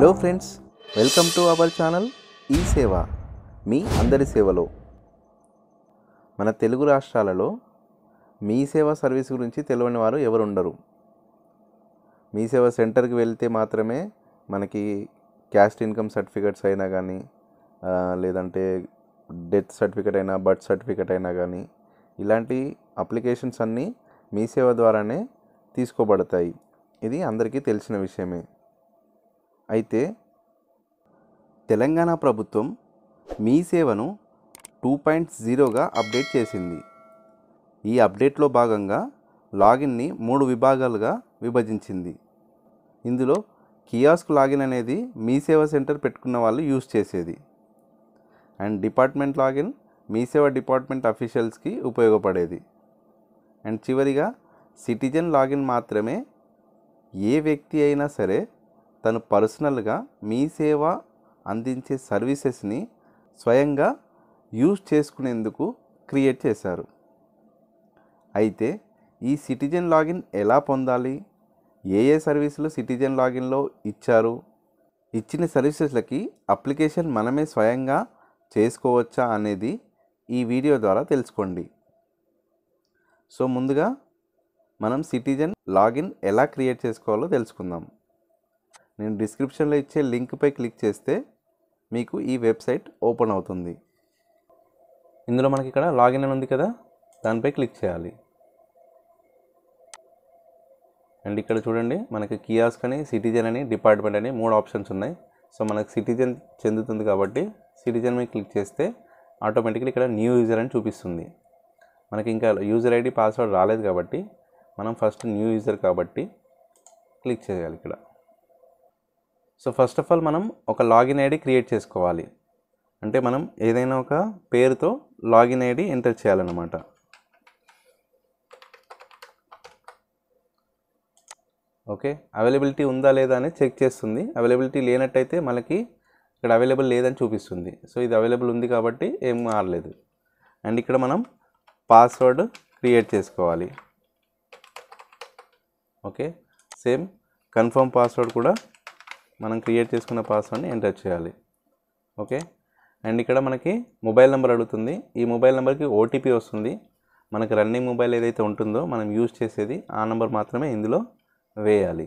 hello friends welcome to our channel ఈ సేవ మీ అందరి సేవలో మన తెలుగు రాష్ట్రాలలో మీ సేవ సర్వీస్ గురించి తెలియని వారు ఎవరు ఉండరు మీ సేవ సెంటర్కి వెళ్తే మాత్రమే మనకి క్యాస్ట్ ఇన్కమ్ సర్టిఫికెట్స్ అయినా కానీ లేదంటే డెత్ సర్టిఫికెట్ అయినా బర్త్ సర్టిఫికెట్ అయినా కానీ ఇలాంటి అప్లికేషన్స్ అన్నీ మీ సేవ ద్వారానే తీసుకోబడతాయి ఇది అందరికీ తెలిసిన విషయమే అయితే తెలంగాణ ప్రభుత్వం మీ సేవను టూ పాయింట్ జీరోగా అప్డేట్ చేసింది ఈ అప్డేట్లో భాగంగా లాగిన్ని మూడు విభాగాలుగా విభజించింది ఇందులో కియాస్క్ లాగిన్ అనేది మీ సేవ సెంటర్ పెట్టుకున్న వాళ్ళు యూజ్ చేసేది అండ్ డిపార్ట్మెంట్ లాగిన్ మీ సేవ డిపార్ట్మెంట్ అఫీషియల్స్కి ఉపయోగపడేది అండ్ చివరిగా సిటిజన్ లాగిన్ మాత్రమే ఏ వ్యక్తి అయినా సరే తను పర్సనల్గా మీ సేవ అందించే సర్వీసెస్ని స్వయంగా యూజ్ చేసుకునేందుకు క్రియేట్ చేశారు అయితే ఈ సిటిజన్ లాగిన్ ఎలా పొందాలి ఏ ఏ సర్వీసులు సిటిజన్ లాగిన్లో ఇచ్చారు ఇచ్చిన సర్వీసెస్లకి అప్లికేషన్ మనమే స్వయంగా చేసుకోవచ్చా అనేది ఈ వీడియో ద్వారా తెలుసుకోండి సో ముందుగా మనం సిటిజన్ లాగిన్ ఎలా క్రియేట్ చేసుకోవాలో తెలుసుకుందాం నేను డిస్క్రిప్షన్లో ఇచ్చే లింక్పై క్లిక్ చేస్తే మీకు ఈ వెబ్సైట్ ఓపెన్ అవుతుంది ఇందులో మనకి ఇక్కడ లాగిన్ అని ఉంది కదా దానిపై క్లిక్ చేయాలి అండ్ ఇక్కడ చూడండి మనకి కియాస్క్ అని సిటిజన్ అని డిపార్ట్మెంట్ అని మూడు ఆప్షన్స్ ఉన్నాయి సో మనకు సిటిజన్ చెందుతుంది కాబట్టి సిటిజన్ మీద క్లిక్ చేస్తే ఆటోమేటిక్గా ఇక్కడ న్యూ యూజర్ అని చూపిస్తుంది మనకి ఇంకా యూజర్ ఐడి పాస్వర్డ్ రాలేదు కాబట్టి మనం ఫస్ట్ న్యూ యూజర్ కాబట్టి క్లిక్ చేయాలి ఇక్కడ సో ఫస్ట్ ఆఫ్ ఆల్ మనం ఒక లాగిన్ ఐడి క్రియేట్ చేసుకోవాలి అంటే మనం ఏదైనా ఒక పేరుతో లాగిన్ ఐడి ఎంటర్ చేయాలన్నమాట ఓకే అవైలబిలిటీ ఉందా లేదా అని చెక్ చేస్తుంది అవైలబిలిటీ లేనట్టయితే మనకి ఇక్కడ అవైలబుల్ లేదని చూపిస్తుంది సో ఇది అవైలబుల్ ఉంది కాబట్టి ఏం మారలేదు అండ్ ఇక్కడ మనం పాస్వర్డ్ క్రియేట్ చేసుకోవాలి ఓకే సేమ్ కన్ఫర్మ్ పాస్వర్డ్ కూడా మనం క్రియేట్ చేసుకున్న పాస్వర్డ్ని ఎంటర్ చేయాలి ఓకే అండ్ ఇక్కడ మనకి మొబైల్ నెంబర్ అడుగుతుంది ఈ మొబైల్ నెంబర్కి ఓటీపీ వస్తుంది మనకి రన్నింగ్ మొబైల్ ఏదైతే ఉంటుందో మనం యూజ్ చేసేది ఆ నెంబర్ మాత్రమే ఇందులో వేయాలి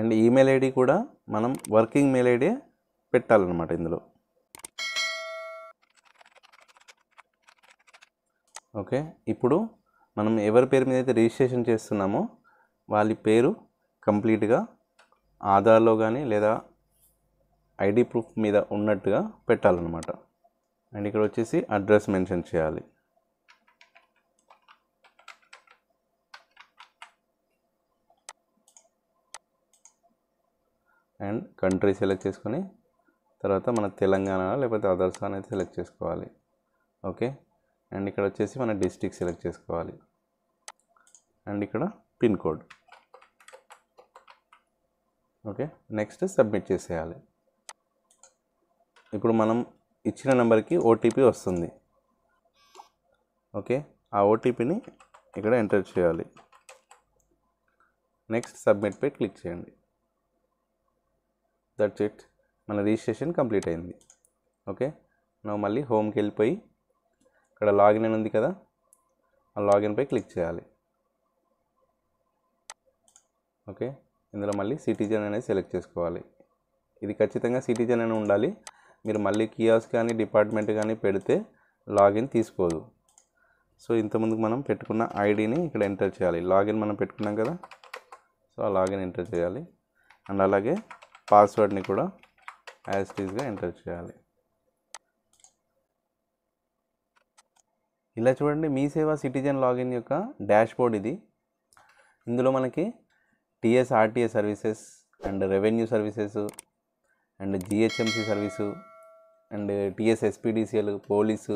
అండ్ ఈమెయిల్ ఐడి కూడా మనం వర్కింగ్ మెయిల్ ఐడి పెట్టాలన్నమాట ఇందులో ఓకే ఇప్పుడు మనం ఎవరి పేరు మీద అయితే రిజిస్ట్రేషన్ చేస్తున్నామో వాళ్ళ పేరు కంప్లీట్గా ఆధార్లో కానీ లేదా ఐడి ప్రూఫ్ మీద ఉన్నట్టుగా పెట్టాలన్నమాట అండ్ ఇక్కడ వచ్చేసి అడ్రస్ మెన్షన్ చేయాలి అండ్ కంట్రీ సెలెక్ట్ చేసుకొని తర్వాత మన తెలంగాణ లేకపోతే అదర్స్ అనేది సెలెక్ట్ చేసుకోవాలి ఓకే అండ్ ఇక్కడ వచ్చేసి మన డిస్టిక్ సెలెక్ట్ చేసుకోవాలి అండ్ ఇక్కడ pin code okay next submit చేసేయాలి ఇప్పుడు మనం ఇచ్చిన నెంబర్కి ఓటీపీ వస్తుంది ఓకే ఆ ఓటీపీని ఇక్కడ ఎంటర్ చేయాలి నెక్స్ట్ సబ్మిట్పై క్లిక్ చేయండి దట్స్ ఇట్ మన రిజిస్ట్రేషన్ కంప్లీట్ అయింది ఓకే నువ్వు మళ్ళీ హోమ్కి వెళ్ళిపోయి ఇక్కడ లాగిన్ అని ఉంది కదా ఆ లాగిన్పై క్లిక్ చేయాలి ఓకే ఇందులో మళ్ళీ సిటిజన్ అనేది సెలెక్ట్ చేసుకోవాలి ఇది ఖచ్చితంగా సిటిజన్ అని ఉండాలి మీరు మళ్ళీ కియాస్ కానీ డిపార్ట్మెంట్ కానీ పెడితే లాగిన్ తీసుకోదు సో ఇంతకుముందు మనం పెట్టుకున్న ఐడిని ఇక్కడ ఎంటర్ చేయాలి లాగిన్ మనం పెట్టుకున్నాం కదా సో ఆ లాగిన్ ఎంటర్ చేయాలి అండ్ అలాగే పాస్వర్డ్ని కూడా యాజ్ టీజ్గా ఎంటర్ చేయాలి ఇలా చూడండి మీ సేవ సిటిజన్ లాగిన్ యొక్క డ్యాష్బోర్డ్ బోర్డ్ ఇది ఇందులో మనకి TSRTA services and revenue services and GHMC service and TS SPDCL police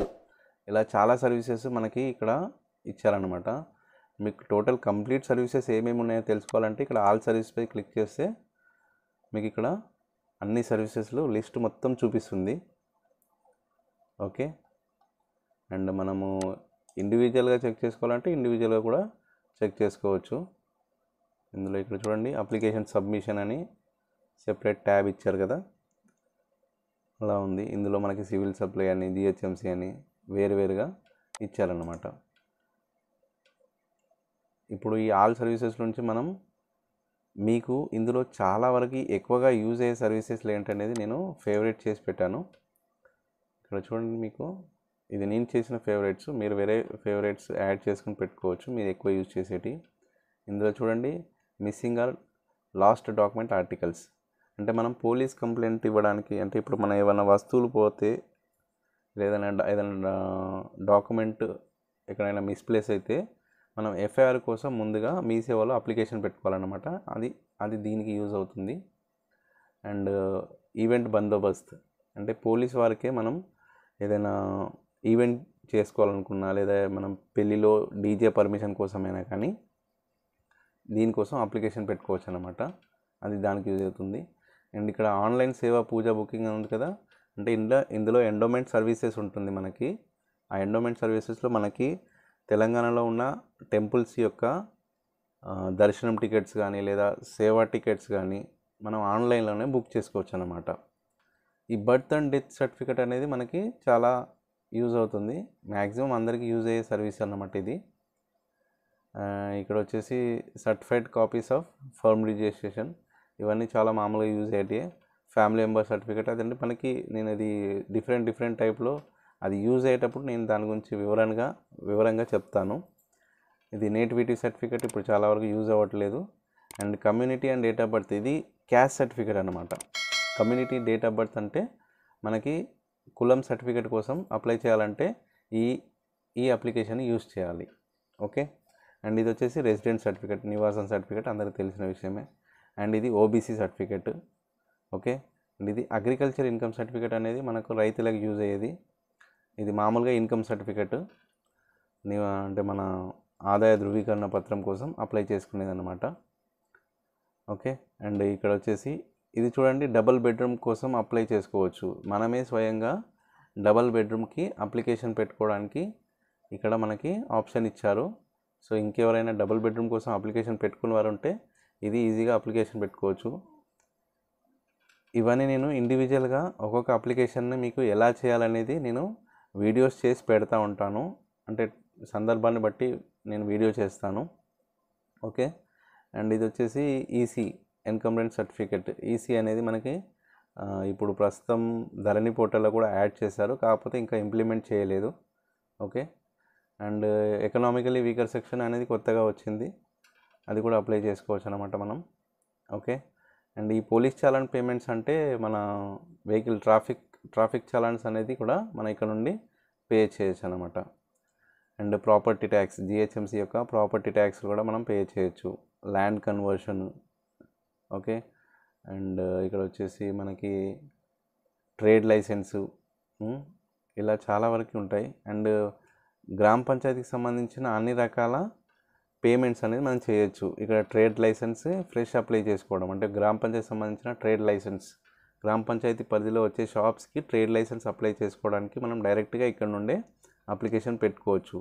ఇలా చాలా సర్వీసెస్ మనకి ఇక్కడ ఇచ్చారనమాట మీకు టోటల్ కంప్లీట్ సర్వీసెస్ ఏమేమి ఉన్నాయో తెలుసుకోవాలంటే ఇక్కడ ఆల్ సర్వీస్పై క్లిక్ చేస్తే మీకు ఇక్కడ అన్ని సర్వీసెస్లో లిస్ట్ మొత్తం చూపిస్తుంది ఓకే అండ్ మనము ఇండివిజువల్గా చెక్ చేసుకోవాలంటే ఇండివిజువల్గా కూడా చెక్ చేసుకోవచ్చు ఇందులో ఇక్కడ చూడండి అప్లికేషన్ సబ్మిషన్ అని సెపరేట్ ట్యాబ్ ఇచ్చారు కదా అలా ఉంది ఇందులో మనకి సివిల్ సప్లై అని జిహెచ్ఎంసీ అని వేరువేరుగా ఇచ్చారన్నమాట ఇప్పుడు ఈ ఆల్ సర్వీసెస్ నుంచి మనం మీకు ఇందులో చాలా వరకు ఎక్కువగా యూజ్ అయ్యే సర్వీసెస్లు ఏంటనేది నేను ఫేవరెట్ చేసి పెట్టాను ఇక్కడ చూడండి మీకు ఇది నేను చేసిన ఫేవరెట్స్ మీరు వేరే ఫేవరెట్స్ యాడ్ చేసుకుని పెట్టుకోవచ్చు మీరు ఎక్కువ యూజ్ చేసేటి ఇందులో చూడండి missing or lost document articles అంటే మనం పోలీస్ కంప్లైంట్ ఇవ్వడానికి అంటే ఇప్పుడు మనం ఏమైనా వస్తువులు పోతే లేదన్నా ఏదైనా డాక్యుమెంట్ ఎక్కడైనా మిస్ప్లేస్ అయితే మనం ఎఫ్ఐఆర్ కోసం ముందుగా మీ సేవలో అప్లికేషన్ పెట్టుకోవాలన్నమాట అది అది దీనికి యూజ్ అవుతుంది అండ్ ఈవెంట్ బందోబస్తు అంటే పోలీస్ వారికే మనం ఏదైనా ఈవెంట్ చేసుకోవాలనుకున్నా లేదా మనం పెళ్ళిలో డీజే పర్మిషన్ కోసమైనా కానీ దీనికోసం అప్లికేషన్ పెట్టుకోవచ్చు అనమాట అది దానికి యూజ్ అవుతుంది అండ్ ఇక్కడ ఆన్లైన్ సేవ పూజ బుకింగ్ ఉంది కదా అంటే ఇందులో ఇందులో ఎండోమెంట్ సర్వీసెస్ ఉంటుంది మనకి ఆ ఎండోమెంట్ సర్వీసెస్లో మనకి తెలంగాణలో ఉన్న టెంపుల్స్ యొక్క దర్శనం టికెట్స్ కానీ లేదా సేవా టికెట్స్ కానీ మనం ఆన్లైన్లోనే బుక్ చేసుకోవచ్చు అనమాట ఈ బర్త్ అండ్ డెత్ సర్టిఫికేట్ అనేది మనకి చాలా యూజ్ అవుతుంది మ్యాక్సిమం అందరికీ యూజ్ అయ్యే సర్వీస్ అన్నమాట ఇది ఇక్కడ వచ్చేసి certified copies of firm registration ఇవన్నీ చాలా మామూలుగా యూజ్ అయ్యాయి ఫ్యామిలీ మెంబర్ సర్టిఫికేట్ అదండి మనకి నేను అది డిఫరెంట్ డిఫరెంట్ టైప్లో అది యూజ్ అయ్యేటప్పుడు నేను దాని గురించి వివరంగా వివరంగా చెప్తాను ఇది నేటివిటీ సర్టిఫికేట్ ఇప్పుడు చాలా వరకు యూజ్ అవ్వట్లేదు and community and date of birth ఇది క్యాస్ట్ సర్టిఫికేట్ అనమాట కమ్యూనిటీ డేట్ ఆఫ్ బర్త్ అంటే మనకి కులం సర్టిఫికేట్ కోసం అప్లై చేయాలంటే ఈ ఈ అప్లికేషన్ యూజ్ చేయాలి ఓకే అండ్ ఇది వచ్చేసి రెసిడెంట్ సర్టిఫికేట్ నివాసం సర్టిఫికేట్ అందరికీ తెలిసిన విషయమే అండ్ ఇది ఓబీసీ సర్టిఫికేట్ ఓకే అండ్ ఇది అగ్రికల్చర్ ఇన్కమ్ సర్టిఫికేట్ అనేది మనకు రైతులకు యూజ్ అయ్యేది ఇది మామూలుగా ఇన్కమ్ సర్టిఫికేట్ అంటే మన ఆదాయ ధృవీకరణ పత్రం కోసం అప్లై చేసుకునేది అనమాట ఓకే అండ్ ఇక్కడ వచ్చేసి ఇది చూడండి డబల్ బెడ్రూమ్ కోసం అప్లై చేసుకోవచ్చు మనమే స్వయంగా డబల్ బెడ్రూమ్కి అప్లికేషన్ పెట్టుకోవడానికి ఇక్కడ మనకి ఆప్షన్ ఇచ్చారు సో ఇంకెవరైనా డబుల్ బెడ్రూమ్ కోసం అప్లికేషన్ పెట్టుకున్న వారు ఉంటే ఇది ఈజీగా అప్లికేషన్ పెట్టుకోవచ్చు ఇవన్నీ నేను ఇండివిజువల్గా ఒక్కొక్క అప్లికేషన్ని మీకు ఎలా చేయాలనేది నేను వీడియోస్ చేసి పెడతా ఉంటాను అంటే సందర్భాన్ని బట్టి నేను వీడియో చేస్తాను ఓకే అండ్ ఇది వచ్చేసి ఈసీ ఎన్కంప్లైంట్ సర్టిఫికెట్ ఈసీ అనేది మనకి ఇప్పుడు ప్రస్తుతం ధరణి పోర్టల్లో కూడా యాడ్ చేశారు కాకపోతే ఇంకా ఇంప్లిమెంట్ చేయలేదు okay and economically weaker section అనేది కొత్తగా వచ్చింది అది కూడా అప్లై చేసుకోవచ్చు అనమాట మనం ఓకే అండ్ ఈ పోలీస్ చాలన్ పేమెంట్స్ అంటే మన వెహికల్ ట్రాఫిక్ ట్రాఫిక్ చాలన్స్ అనేది కూడా మన ఇక్కడ నుండి పే చేయొచ్చు అనమాట అండ్ ప్రాపర్టీ ట్యాక్స్ జిహెచ్ఎంసీ యొక్క ప్రాపర్టీ ట్యాక్స్ కూడా మనం పే చేయొచ్చు ల్యాండ్ కన్వర్షన్ ఓకే అండ్ ఇక్కడ వచ్చేసి మనకి ట్రేడ్ లైసెన్సు ఇలా చాలా వరకు ఉంటాయి అండ్ గ్రామ పంచాయతీకి సంబంధించిన అన్ని రకాల పేమెంట్స్ అనేది మనం చేయొచ్చు ఇక్కడ ట్రేడ్ లైసెన్స్ ఫ్రెష్ అప్లై చేసుకోవడం అంటే గ్రామ పంచాయతీ సంబంధించిన ట్రేడ్ లైసెన్స్ గ్రామ పంచాయతీ పరిధిలో వచ్చే షాప్స్కి ట్రేడ్ లైసెన్స్ అప్లై చేసుకోవడానికి మనం డైరెక్ట్గా ఇక్కడ నుండే అప్లికేషన్ పెట్టుకోవచ్చు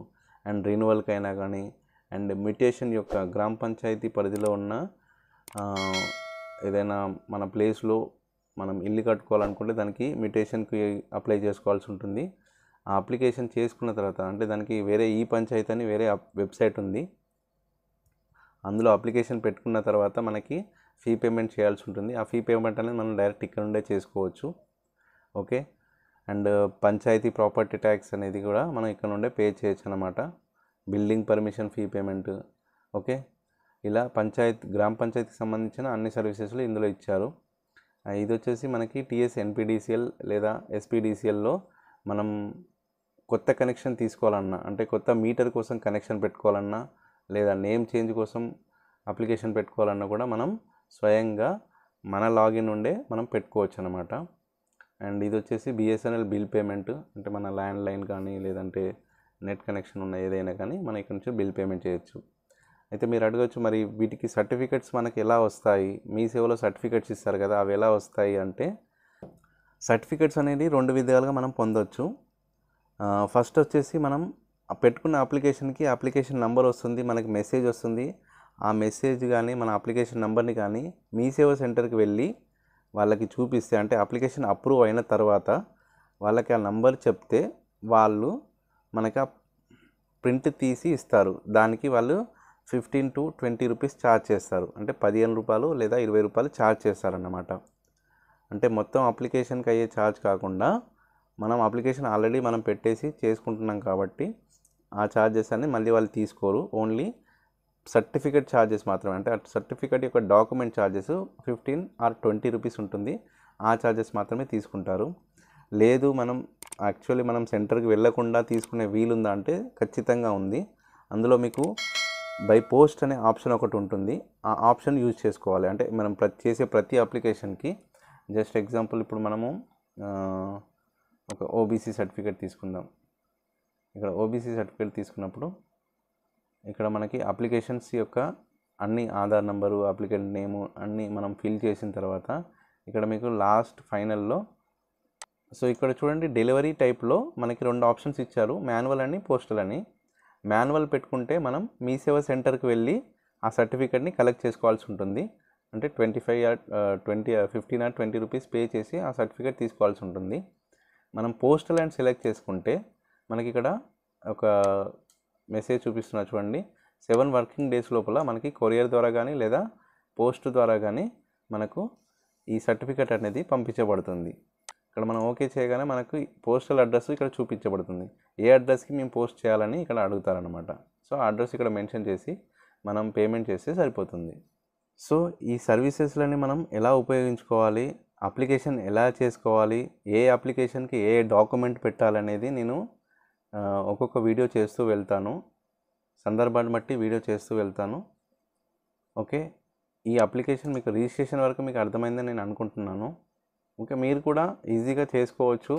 అండ్ అయినా కానీ అండ్ మ్యూటేషన్ యొక్క గ్రామ పంచాయతీ పరిధిలో ఉన్న ఏదైనా మన ప్లేస్లో మనం ఇల్లు కట్టుకోవాలనుకుంటే దానికి మ్యూటేషన్కి అప్లై చేసుకోవాల్సి ఉంటుంది ఆ అప్లికేషన్ చేసుకున్న తర్వాత అంటే దానికి వేరే ఈ పంచాయత్ అని వేరే వెబ్సైట్ ఉంది అందులో అప్లికేషన్ పెట్టుకున్న తర్వాత మనకి ఫీ పేమెంట్ చేయాల్సి ఉంటుంది ఆ ఫీ పేమెంట్ అనేది మనం డైరెక్ట్ ఇక్కడ నుండే చేసుకోవచ్చు okay and panchayati property tax అనేది కూడా మనం ఇక్కడ నుండే పే చేయొచ్చు అనమాట building permission fee payment okay ఇలా పంచాయత్ గ్రామ పంచాయతీకి సంబంధించిన అన్ని సర్వీసెస్లు ఇందులో ఇచ్చారు ఇది వచ్చేసి మనకి టీఎస్ ఎన్పిడిసిఎల్ లేదా ఎస్పీడిసిఎల్లో మనం కొత్త కనెక్షన్ తీసుకోవాలన్నా అంటే కొత్త మీటర్ కోసం కనెక్షన్ పెట్టుకోవాలన్నా లేదా నేమ్ చేంజ్ కోసం అప్లికేషన్ పెట్టుకోవాలన్నా కూడా మనం స్వయంగా మన లాగిన్ ఉండే మనం పెట్టుకోవచ్చు అనమాట అండ్ ఇది వచ్చేసి బిఎస్ఎన్ఎల్ బిల్ పేమెంట్ అంటే మన ల్యాండ్లైన్ కానీ లేదంటే నెట్ కనెక్షన్ ఉన్న ఏదైనా కానీ మనం ఇక్కడ నుంచి బిల్ పేమెంట్ చేయొచ్చు అయితే మీరు అడగవచ్చు మరి వీటికి సర్టిఫికెట్స్ మనకి ఎలా వస్తాయి మీ సేవలో సర్టిఫికెట్స్ ఇస్తారు కదా అవి ఎలా వస్తాయి అంటే సర్టిఫికెట్స్ అనేది రెండు విధాలుగా మనం పొందవచ్చు ఫస్ట్ వచ్చేసి మనం పెట్టుకున్న అప్లికేషన్కి అప్లికేషన్ నెంబర్ వస్తుంది మనకి మెసేజ్ వస్తుంది ఆ మెసేజ్ కానీ మన అప్లికేషన్ నెంబర్ని కానీ మీ సేవ సెంటర్కి వెళ్ళి వాళ్ళకి చూపిస్తే అంటే అప్లికేషన్ అప్రూవ్ అయిన తర్వాత వాళ్ళకి ఆ నంబర్ చెప్తే వాళ్ళు మనకి ఆ ప్రింట్ తీసి ఇస్తారు దానికి వాళ్ళు fifteen to twenty rupees charge చేస్తారు అంటే పదిహేను రూపాయలు లేదా ఇరవై రూపాయలు ఛార్జ్ చేస్తారన్నమాట అంటే మొత్తం అప్లికేషన్కి అయ్యే ఛార్జ్ కాకుండా మనం అప్లికేషన్ ఆల్రెడీ మనం పెట్టేసి చేసుకుంటున్నాం కాబట్టి ఆ ఛార్జెస్ అన్ని మళ్ళీ వాళ్ళు తీసుకోరు ఓన్లీ సర్టిఫికేట్ ఛార్జెస్ మాత్రమే అంటే సర్టిఫికేట్ యొక్క document charges fifteen or twenty rupees ఉంటుంది ఆ ఛార్జెస్ మాత్రమే తీసుకుంటారు లేదు మనం యాక్చువల్లీ మనం సెంటర్కి వెళ్లకుండా తీసుకునే వీలుందా అంటే ఖచ్చితంగా ఉంది అందులో మీకు బై పోస్ట్ అనే ఆప్షన్ ఒకటి ఉంటుంది ఆ ఆప్షన్ యూజ్ చేసుకోవాలి అంటే మనం చేసే ప్రతి అప్లికేషన్కి జస్ట్ ఎగ్జాంపుల్ ఇప్పుడు మనము ఒక ఓబీసీ సర్టిఫికేట్ తీసుకుందాం ఇక్కడ ఓబీసీ సర్టిఫికేట్ తీసుకున్నప్పుడు ఇక్కడ మనకి అప్లికేషన్స్ యొక్క అన్ని ఆధార్ నెంబరు అప్లికేట్ నేము అన్నీ మనం ఫిల్ చేసిన తర్వాత ఇక్కడ మీకు లాస్ట్ ఫైనల్లో సో ఇక్కడ చూడండి డెలివరీ టైప్లో మనకి రెండు ఆప్షన్స్ ఇచ్చారు మాన్యువల్ అని పోస్టల్ అని మాన్యువల్ పెట్టుకుంటే మనం మీ సేవ సెంటర్కి వెళ్ళి ఆ సర్టిఫికేట్ని కలెక్ట్ చేసుకోవాల్సి ఉంటుంది అంటే twenty five twenty fifteen or twenty rupees pay చేసి ఆ సర్టిఫికేట్ తీసుకోవాల్సి ఉంటుంది మనం పోస్టల్ అండ్ సెలెక్ట్ చేసుకుంటే మనకి ఇక్కడ ఒక మెసేజ్ చూపిస్తున్నా చూడండి సెవెన్ వర్కింగ్ డేస్ లోపల మనకి కొరియర్ ద్వారా కానీ లేదా పోస్ట్ ద్వారా కానీ మనకు ఈ సర్టిఫికేట్ అనేది పంపించబడుతుంది ఇక్కడ మనం ఓకే చేయగానే మనకు పోస్టల్ అడ్రస్ ఇక్కడ చూపించబడుతుంది ఏ అడ్రస్కి మేము పోస్ట్ చేయాలని ఇక్కడ అడుగుతారనమాట సో ఆ అడ్రస్ ఇక్కడ మెన్షన్ చేసి మనం పేమెంట్ చేస్తే సరిపోతుంది సో ఈ సర్వీసెస్లని మనం ఎలా ఉపయోగించుకోవాలి అప్లికేషన్ ఎలా చేసుకోవాలి ఏ అప్లికేషన్కి ఏ డాక్యుమెంట్ పెట్టాలనేది నేను ఒక్కొక్క వీడియో చేస్తూ వెళ్తాను సందర్భాన్ని బట్టి వీడియో చేస్తూ వెళ్తాను ఓకే ఈ అప్లికేషన్ మీకు రిజిస్ట్రేషన్ వరకు మీకు అర్థమైందని నేను అనుకుంటున్నాను ఓకే మీరు కూడా ఈజీగా చేసుకోవచ్చు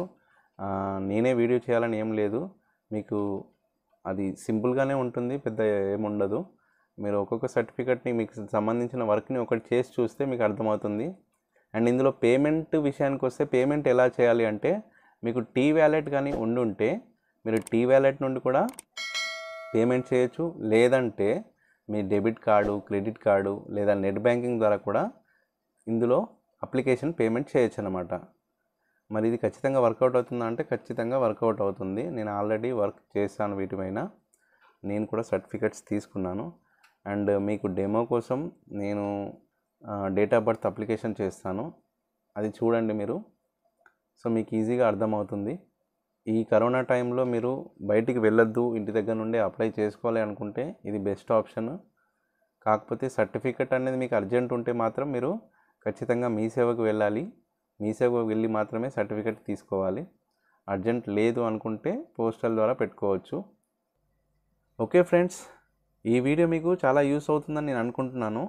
నేనే వీడియో చేయాలని ఏం లేదు మీకు అది సింపుల్గానే ఉంటుంది పెద్ద ఏముండదు మీరు ఒక్కొక్క సర్టిఫికెట్ని మీకు సంబంధించిన వర్క్ని ఒకటి చేసి చూస్తే మీకు అర్థమవుతుంది అండ్ ఇందులో పేమెంట్ విషయానికి వస్తే పేమెంట్ ఎలా చేయాలి అంటే మీకు టీ వ్యాలెట్ కానీ ఉండుంటే మీరు టీ వ్యాలెట్ నుండి కూడా పేమెంట్ చేయొచ్చు లేదంటే మీ డెబిట్ కార్డు క్రెడిట్ కార్డు లేదా నెట్ బ్యాంకింగ్ ద్వారా కూడా ఇందులో అప్లికేషన్ పేమెంట్ చేయొచ్చు అనమాట మరి ఇది ఖచ్చితంగా వర్కౌట్ అవుతుందా అంటే ఖచ్చితంగా వర్కౌట్ అవుతుంది నేను ఆల్రెడీ వర్క్ చేశాను వీటిపైన నేను కూడా సర్టిఫికెట్స్ తీసుకున్నాను అండ్ మీకు డెమో కోసం నేను డేట్ ఆఫ్ బర్త్ అప్లికేషన్ చేస్తాను అది చూడండి మీరు సో మీకు ఈజీగా అర్థమవుతుంది ఈ కరోనా టైంలో మీరు బయటికి వెళ్ళొద్దు ఇంటి దగ్గర నుండి అప్లై చేసుకోవాలి అనుకుంటే ఇది బెస్ట్ ఆప్షన్ కాకపోతే సర్టిఫికెట్ అనేది మీకు అర్జెంట్ ఉంటే మాత్రం మీరు ఖచ్చితంగా మీ సేవకు వెళ్ళాలి మీ సేవకు వెళ్ళి మాత్రమే సర్టిఫికెట్ తీసుకోవాలి అర్జెంట్ లేదు అనుకుంటే పోస్టల్ ద్వారా పెట్టుకోవచ్చు ఓకే ఫ్రెండ్స్ ఈ వీడియో మీకు చాలా యూస్ అవుతుందని నేను అనుకుంటున్నాను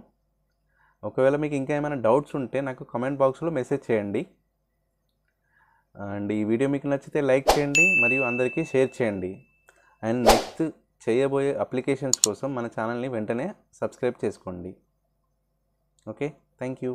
ఒకవేళ మీకు ఇంకా ఏమైనా డౌట్స్ ఉంటే నాకు కమెంట్ బాక్స్లో మెసేజ్ చేయండి అండ్ ఈ వీడియో మీకు నచ్చితే లైక్ చేయండి మరియు అందరికీ షేర్ చేయండి అండ్ నెక్స్ట్ చేయబోయే అప్లికేషన్స్ కోసం మన ఛానల్ని వెంటనే సబ్స్క్రైబ్ చేసుకోండి ఓకే థ్యాంక్ యూ